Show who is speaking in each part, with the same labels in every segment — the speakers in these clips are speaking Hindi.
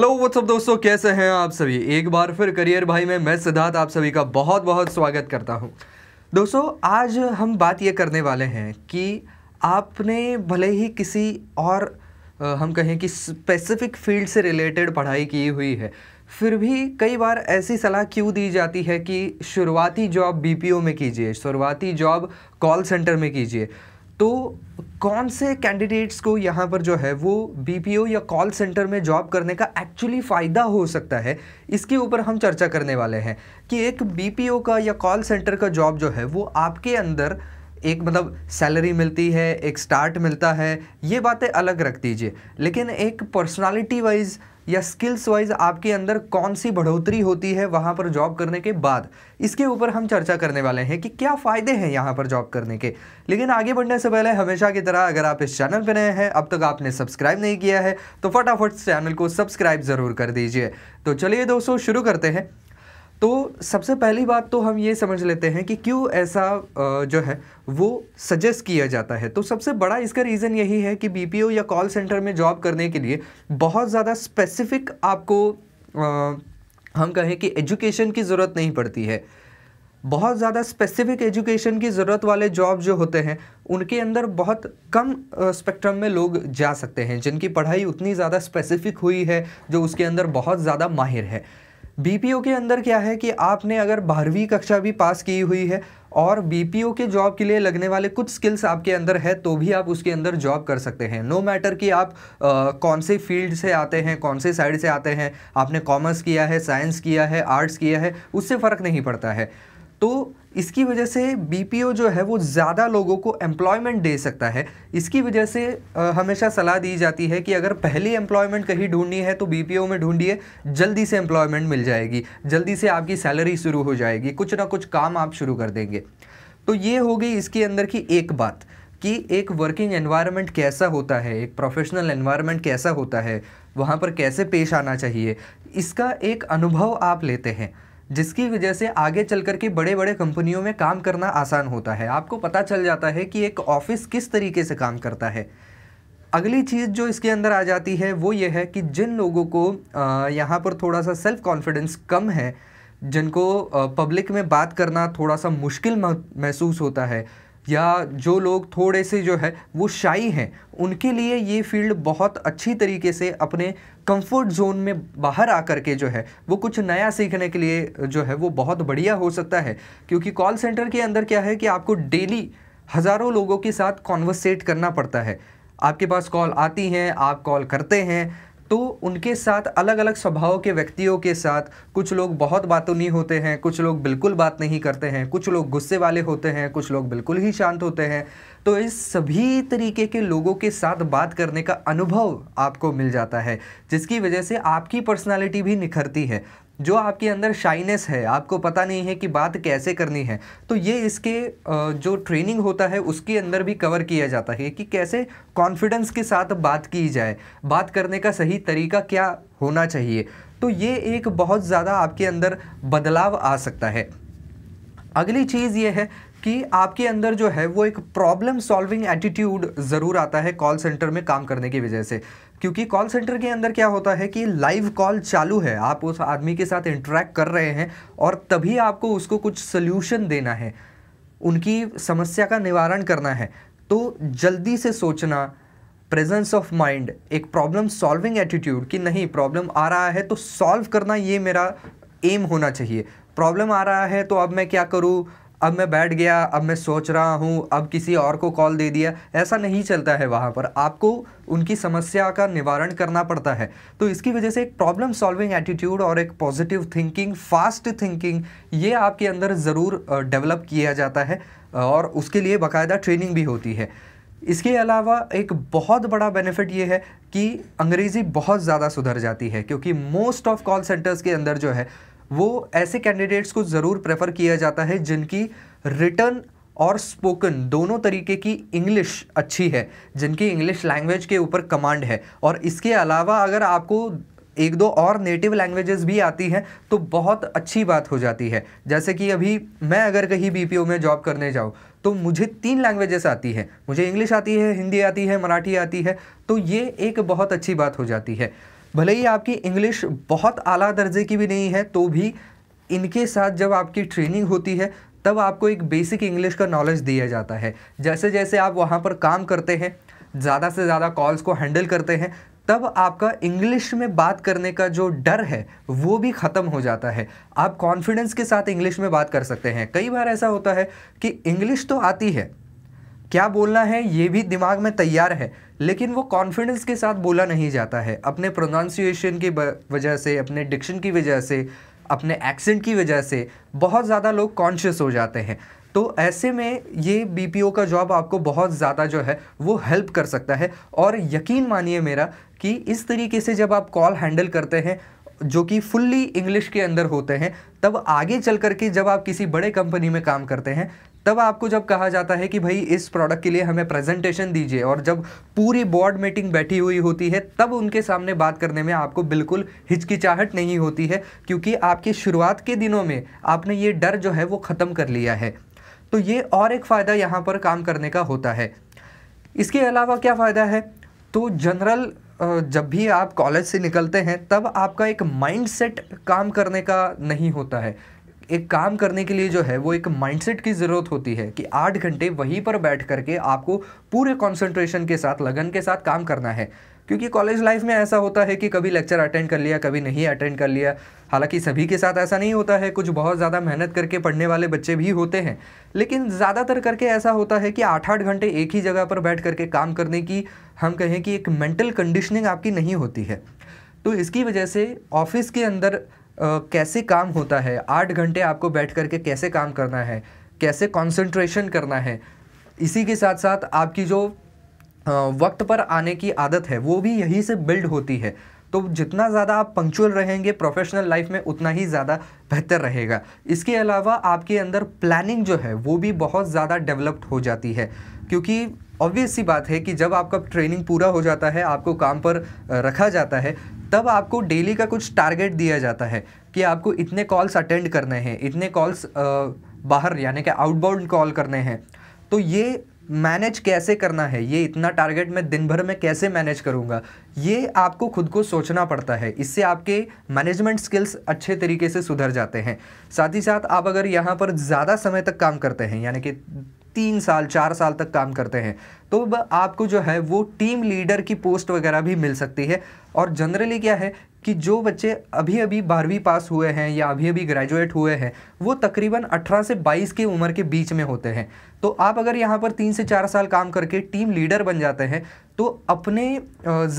Speaker 1: हेलो व्हाट्सअप दोस्तों कैसे हैं आप सभी एक बार फिर करियर भाई में मैं सिद्धार्थ आप सभी का बहुत बहुत स्वागत करता हूं दोस्तों आज हम बात ये करने वाले हैं कि आपने भले ही किसी और हम कहें कि स्पेसिफिक फील्ड से रिलेटेड पढ़ाई की हुई है फिर भी कई बार ऐसी सलाह क्यों दी जाती है कि शुरुआती जॉब बी में कीजिए शुरुआती जॉब कॉल सेंटर में कीजिए तो कौन से कैंडिडेट्स को यहाँ पर जो है वो बीपीओ या कॉल सेंटर में जॉब करने का एक्चुअली फ़ायदा हो सकता है इसके ऊपर हम चर्चा करने वाले हैं कि एक बीपीओ का या कॉल सेंटर का जॉब जो है वो आपके अंदर एक मतलब सैलरी मिलती है एक स्टार्ट मिलता है ये बातें अलग रख दीजिए लेकिन एक पर्सनालिटी वाइज़ या स्किल्स वाइज आपके अंदर कौन सी बढ़ोतरी होती है वहाँ पर जॉब करने के बाद इसके ऊपर हम चर्चा करने वाले हैं कि क्या फ़ायदे हैं यहाँ पर जॉब करने के लेकिन आगे बढ़ने से पहले हमेशा की तरह अगर आप इस चैनल पर नए हैं अब तक आपने सब्सक्राइब नहीं किया है तो फटाफट चैनल को सब्सक्राइब ज़रूर कर दीजिए तो चलिए दोस्तों शुरू करते हैं तो सबसे पहली बात तो हम ये समझ लेते हैं कि क्यों ऐसा जो है वो सजेस्ट किया जाता है तो सबसे बड़ा इसका रीज़न यही है कि बी या कॉल सेंटर में जॉब करने के लिए बहुत ज़्यादा स्पेसिफिक आपको हम कहें कि एजुकेशन की ज़रूरत नहीं पड़ती है बहुत ज़्यादा स्पेसिफिक एजुकेशन की ज़रूरत वाले जॉब जो होते हैं उनके अंदर बहुत कम स्पेक्ट्रम में लोग जा सकते हैं जिनकी पढ़ाई उतनी ज़्यादा स्पेसिफिक हुई है जो उसके अंदर बहुत ज़्यादा माहिर है बीपीओ के अंदर क्या है कि आपने अगर बारहवीं कक्षा भी पास की हुई है और बीपीओ के जॉब के लिए लगने वाले कुछ स्किल्स आपके अंदर है तो भी आप उसके अंदर जॉब कर सकते हैं नो no मैटर कि आप आ, कौन से फील्ड से आते हैं कौन से साइड से आते हैं आपने कॉमर्स किया है साइंस किया है आर्ट्स किया है उससे फ़र्क नहीं पड़ता है तो इसकी वजह से बीपीओ जो है वो ज़्यादा लोगों को एम्प्लॉयमेंट दे सकता है इसकी वजह से हमेशा सलाह दी जाती है कि अगर पहली एम्प्लॉयमेंट कहीं ढूंढनी है तो बीपीओ में ढूंढिए जल्दी से एम्प्लॉयमेंट मिल जाएगी जल्दी से आपकी सैलरी शुरू हो जाएगी कुछ ना कुछ काम आप शुरू कर देंगे तो ये हो गई इसके अंदर की एक बात कि एक वर्किंग एनवायरनमेंट कैसा होता है एक प्रोफेशनल एनवायरनमेंट कैसा होता है वहाँ पर कैसे पेश आना चाहिए इसका एक अनुभव आप लेते हैं जिसकी वजह से आगे चल कर के बड़े बड़े कंपनियों में काम करना आसान होता है आपको पता चल जाता है कि एक ऑफिस किस तरीके से काम करता है अगली चीज़ जो इसके अंदर आ जाती है वो ये है कि जिन लोगों को यहाँ पर थोड़ा सा सेल्फ कॉन्फिडेंस कम है जिनको पब्लिक में बात करना थोड़ा सा मुश्किल महसूस होता है या जो लोग थोड़े से जो है वो शाई हैं उनके लिए ये फील्ड बहुत अच्छी तरीके से अपने कंफर्ट जोन में बाहर आकर के जो है वो कुछ नया सीखने के लिए जो है वो बहुत बढ़िया हो सकता है क्योंकि कॉल सेंटर के अंदर क्या है कि आपको डेली हज़ारों लोगों के साथ कॉन्वर्सेट करना पड़ता है आपके पास कॉल आती हैं आप कॉल करते हैं तो उनके साथ अलग अलग स्वभाव के व्यक्तियों के साथ कुछ लोग बहुत बातों नहीं होते हैं कुछ लोग बिल्कुल बात नहीं करते हैं कुछ लोग गुस्से वाले होते हैं कुछ लोग बिल्कुल ही शांत होते हैं तो इस सभी तरीके के लोगों के साथ बात करने का अनुभव आपको मिल जाता है जिसकी वजह से आपकी पर्सनालिटी भी निखरती है जो आपके अंदर शाइनेस है आपको पता नहीं है कि बात कैसे करनी है तो ये इसके जो ट्रेनिंग होता है उसके अंदर भी कवर किया जाता है कि कैसे कॉन्फिडेंस के साथ बात की जाए बात करने का सही तरीका क्या होना चाहिए तो ये एक बहुत ज़्यादा आपके अंदर बदलाव आ सकता है अगली चीज़ ये है कि आपके अंदर जो है वो एक प्रॉब्लम सॉल्विंग एटीट्यूड ज़रूर आता है कॉल सेंटर में काम करने की वजह से क्योंकि कॉल सेंटर के अंदर क्या होता है कि लाइव कॉल चालू है आप उस आदमी के साथ इंटरेक्ट कर रहे हैं और तभी आपको उसको कुछ सोल्यूशन देना है उनकी समस्या का निवारण करना है तो जल्दी से सोचना प्रेजेंस ऑफ माइंड एक प्रॉब्लम सॉल्विंग एटीट्यूड कि नहीं प्रॉब्लम आ रहा है तो सॉल्व करना ये मेरा एम होना चाहिए प्रॉब्लम आ रहा है तो अब मैं क्या करूँ अब मैं बैठ गया अब मैं सोच रहा हूँ अब किसी और को कॉल दे दिया ऐसा नहीं चलता है वहाँ पर आपको उनकी समस्या का निवारण करना पड़ता है तो इसकी वजह से एक प्रॉब्लम सॉल्विंग एटीट्यूड और एक पॉजिटिव थिंकिंग फास्ट थिंकिंग ये आपके अंदर ज़रूर डेवलप किया जाता है और उसके लिए बाकायदा ट्रेनिंग भी होती है इसके अलावा एक बहुत बड़ा बेनिफिट ये है कि अंग्रेज़ी बहुत ज़्यादा सुधर जाती है क्योंकि मोस्ट ऑफ कॉल सेंटर्स के अंदर जो है वो ऐसे कैंडिडेट्स को ज़रूर प्रेफर किया जाता है जिनकी रिटर्न और स्पोकन दोनों तरीके की इंग्लिश अच्छी है जिनकी इंग्लिश लैंग्वेज के ऊपर कमांड है और इसके अलावा अगर आपको एक दो और नेटिव लैंग्वेजेस भी आती हैं तो बहुत अच्छी बात हो जाती है जैसे कि अभी मैं अगर कहीं बीपीओ में जॉब करने जाऊँ तो मुझे तीन लैंग्वेजेस आती हैं मुझे इंग्लिश आती है हिंदी आती है मराठी आती है तो ये एक बहुत अच्छी बात हो जाती है भले ही आपकी इंग्लिश बहुत आला दर्जे की भी नहीं है तो भी इनके साथ जब आपकी ट्रेनिंग होती है तब आपको एक बेसिक इंग्लिश का नॉलेज दिया जाता है जैसे जैसे आप वहाँ पर काम करते हैं ज़्यादा से ज़्यादा कॉल्स को हैंडल करते हैं तब आपका इंग्लिश में बात करने का जो डर है वो भी ख़त्म हो जाता है आप कॉन्फिडेंस के साथ इंग्लिश में बात कर सकते हैं कई बार ऐसा होता है कि इंग्लिश तो आती है क्या बोलना है ये भी दिमाग में तैयार है लेकिन वो कॉन्फिडेंस के साथ बोला नहीं जाता है अपने प्रोनाउंसिएशन की वजह से अपने डिक्शन की वजह से अपने एक्सेंट की वजह से बहुत ज़्यादा लोग कॉन्शियस हो जाते हैं तो ऐसे में ये बीपीओ का जॉब आपको बहुत ज़्यादा जो है वो हेल्प कर सकता है और यकीन मानिए मेरा कि इस तरीके से जब आप कॉल हैंडल करते हैं जो कि फुल्ली इंग्लिश के अंदर होते हैं तब आगे चल कर के जब आप किसी बड़े कंपनी में काम करते हैं तब आपको जब कहा जाता है कि भाई इस प्रोडक्ट के लिए हमें प्रेजेंटेशन दीजिए और जब पूरी बोर्ड मीटिंग बैठी हुई होती है तब उनके सामने बात करने में आपको बिल्कुल हिचकिचाहट नहीं होती है क्योंकि आपकी शुरुआत के दिनों में आपने ये डर जो है वो ख़त्म कर लिया है तो ये और एक फ़ायदा यहाँ पर काम करने का होता है इसके अलावा क्या फ़ायदा है तो जनरल जब भी आप कॉलेज से निकलते हैं तब आपका एक माइंडसेट काम करने का नहीं होता है एक काम करने के लिए जो है वो एक माइंडसेट की ज़रूरत होती है कि आठ घंटे वहीं पर बैठ करके आपको पूरे कॉन्सेंट्रेशन के साथ लगन के साथ काम करना है क्योंकि कॉलेज लाइफ में ऐसा होता है कि कभी लेक्चर अटेंड कर लिया कभी नहीं अटेंड कर लिया हालांकि सभी के साथ ऐसा नहीं होता है कुछ बहुत ज़्यादा मेहनत करके पढ़ने वाले बच्चे भी होते हैं लेकिन ज़्यादातर करके ऐसा होता है कि आठ आठ घंटे एक ही जगह पर बैठ करके काम करने की हम कहें कि एक मेंटल कंडीशनिंग आपकी नहीं होती है तो इसकी वजह से ऑफिस के अंदर कैसे काम होता है आठ घंटे आपको बैठ करके कैसे काम करना है कैसे कंसंट्रेशन करना है इसी के साथ साथ आपकी जो वक्त पर आने की आदत है वो भी यहीं से बिल्ड होती है तो जितना ज़्यादा आप पंक्चुअल रहेंगे प्रोफेशनल लाइफ में उतना ही ज़्यादा बेहतर रहेगा इसके अलावा आपके अंदर प्लानिंग जो है वो भी बहुत ज़्यादा डेवलप्ड हो जाती है क्योंकि ऑब्वियस सी बात है कि जब आपका ट्रेनिंग पूरा हो जाता है आपको काम पर रखा जाता है तब आपको डेली का कुछ टारगेट दिया जाता है कि आपको इतने कॉल्स अटेंड करने हैं इतने कॉल्स बाहर यानी कि आउटबाउंड कॉल करने हैं तो ये मैनेज कैसे करना है ये इतना टारगेट मैं दिन भर में कैसे मैनेज करूँगा ये आपको खुद को सोचना पड़ता है इससे आपके मैनेजमेंट स्किल्स अच्छे तरीके से सुधर जाते हैं साथ ही साथ आप अगर यहाँ पर ज़्यादा समय तक काम करते हैं यानी कि तीन साल चार साल तक काम करते हैं तो आपको जो है वो टीम लीडर की पोस्ट वगैरह भी मिल सकती है और जनरली क्या है कि जो बच्चे अभी अभी बारहवीं पास हुए हैं या अभी अभी ग्रेजुएट हुए हैं वो तकरीबन 18 से 22 की उम्र के बीच में होते हैं तो आप अगर यहाँ पर तीन से चार साल काम करके टीम लीडर बन जाते हैं तो अपने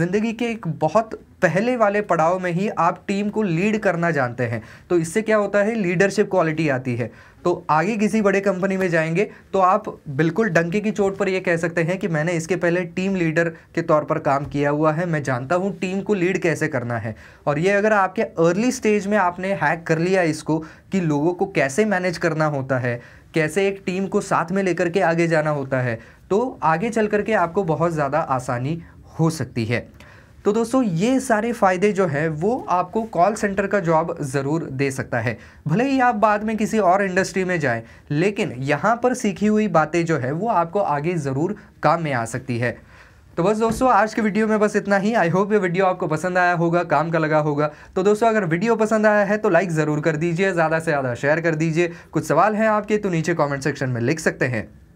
Speaker 1: ज़िंदगी के एक बहुत पहले वाले पड़ाव में ही आप टीम को लीड करना जानते हैं तो इससे क्या होता है लीडरशिप क्वालिटी आती है तो आगे किसी बड़े कंपनी में जाएंगे तो आप बिल्कुल डंके की चोट पर यह कह सकते हैं कि मैंने इसके पहले टीम लीडर के तौर पर काम किया हुआ है मैं जानता हूँ टीम को लीड कैसे करना है और ये अगर आपके अर्ली स्टेज में आपने हैक कर लिया इसको कि लोगों को कैसे मैनेज करना होता है कैसे एक टीम को साथ में लेकर के आगे जाना होता है तो आगे चल करके आपको बहुत ज़्यादा आसानी हो सकती है तो दोस्तों ये सारे फ़ायदे जो है वो आपको कॉल सेंटर का जॉब ज़रूर दे सकता है भले ही आप बाद में किसी और इंडस्ट्री में जाए लेकिन यहाँ पर सीखी हुई बातें जो है वो आपको आगे ज़रूर काम में आ सकती है तो बस दोस्तों आज के वीडियो में बस इतना ही आई होप ये वीडियो आपको पसंद आया होगा काम का लगा होगा तो दोस्तों अगर वीडियो पसंद आया है तो लाइक ज़रूर कर दीजिए ज़्यादा से ज़्यादा शेयर कर दीजिए कुछ सवाल हैं आपके तो नीचे कॉमेंट सेक्शन में लिख सकते हैं